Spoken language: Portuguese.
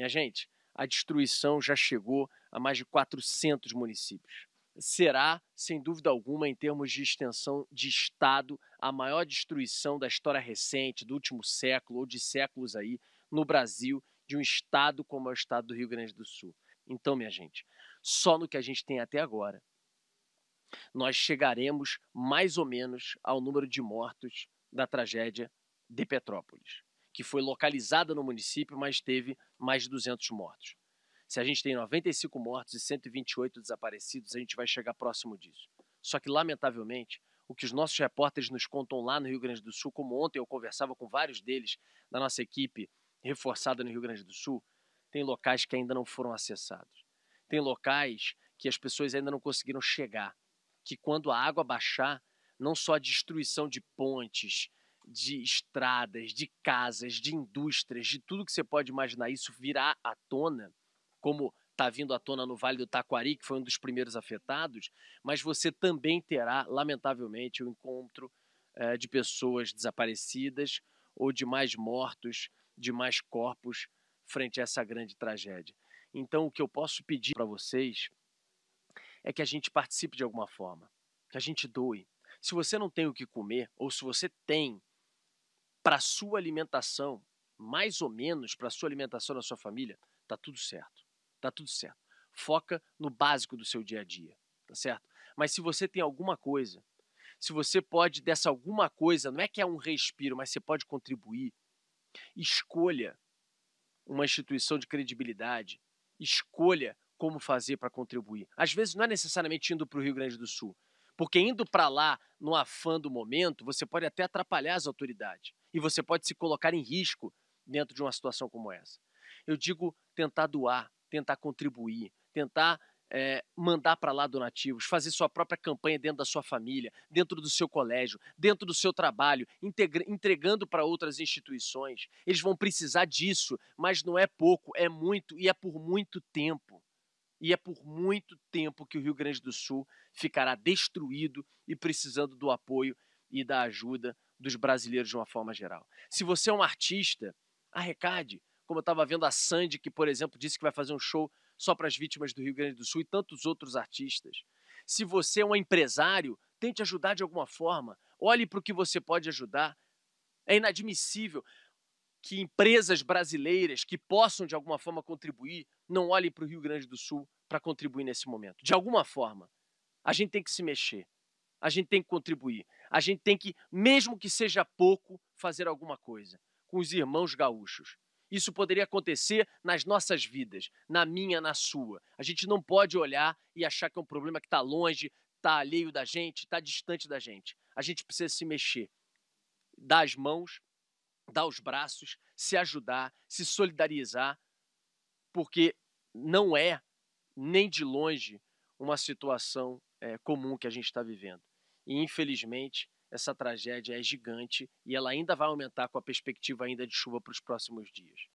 Minha gente, a destruição já chegou a mais de 400 municípios. Será, sem dúvida alguma, em termos de extensão de Estado, a maior destruição da história recente, do último século ou de séculos aí, no Brasil, de um Estado como é o Estado do Rio Grande do Sul. Então, minha gente, só no que a gente tem até agora, nós chegaremos mais ou menos ao número de mortos da tragédia de Petrópolis que foi localizada no município, mas teve mais de 200 mortos. Se a gente tem 95 mortos e 128 desaparecidos, a gente vai chegar próximo disso. Só que, lamentavelmente, o que os nossos repórteres nos contam lá no Rio Grande do Sul, como ontem eu conversava com vários deles da nossa equipe reforçada no Rio Grande do Sul, tem locais que ainda não foram acessados. Tem locais que as pessoas ainda não conseguiram chegar, que quando a água baixar, não só a destruição de pontes, de estradas, de casas, de indústrias, de tudo que você pode imaginar, isso virá à tona, como está vindo à tona no Vale do Taquari, que foi um dos primeiros afetados, mas você também terá, lamentavelmente, o um encontro eh, de pessoas desaparecidas ou de mais mortos, de mais corpos frente a essa grande tragédia. Então, o que eu posso pedir para vocês é que a gente participe de alguma forma, que a gente doe. Se você não tem o que comer, ou se você tem para a sua alimentação, mais ou menos para a sua alimentação na sua família, tá tudo certo. Tá tudo certo. Foca no básico do seu dia a dia, tá certo? Mas se você tem alguma coisa, se você pode dessa alguma coisa, não é que é um respiro, mas você pode contribuir, escolha uma instituição de credibilidade, escolha como fazer para contribuir. Às vezes não é necessariamente indo para o Rio Grande do Sul, porque indo para lá no afã do momento, você pode até atrapalhar as autoridades e você pode se colocar em risco dentro de uma situação como essa. Eu digo tentar doar, tentar contribuir, tentar é, mandar para lá donativos, fazer sua própria campanha dentro da sua família, dentro do seu colégio, dentro do seu trabalho, entregando para outras instituições. Eles vão precisar disso, mas não é pouco, é muito e é por muito tempo e é por muito tempo que o Rio Grande do Sul ficará destruído e precisando do apoio e da ajuda dos brasileiros de uma forma geral. Se você é um artista, arrecade. Como eu estava vendo a Sandy, que, por exemplo, disse que vai fazer um show só para as vítimas do Rio Grande do Sul e tantos outros artistas. Se você é um empresário, tente ajudar de alguma forma. Olhe para o que você pode ajudar. É inadmissível que empresas brasileiras que possam de alguma forma contribuir não olhem para o Rio Grande do Sul para contribuir nesse momento. De alguma forma, a gente tem que se mexer, a gente tem que contribuir, a gente tem que, mesmo que seja pouco, fazer alguma coisa com os irmãos gaúchos. Isso poderia acontecer nas nossas vidas, na minha, na sua. A gente não pode olhar e achar que é um problema que está longe, está alheio da gente, está distante da gente. A gente precisa se mexer, dar as mãos dar os braços, se ajudar, se solidarizar, porque não é nem de longe uma situação é, comum que a gente está vivendo. E infelizmente essa tragédia é gigante e ela ainda vai aumentar com a perspectiva ainda de chuva para os próximos dias.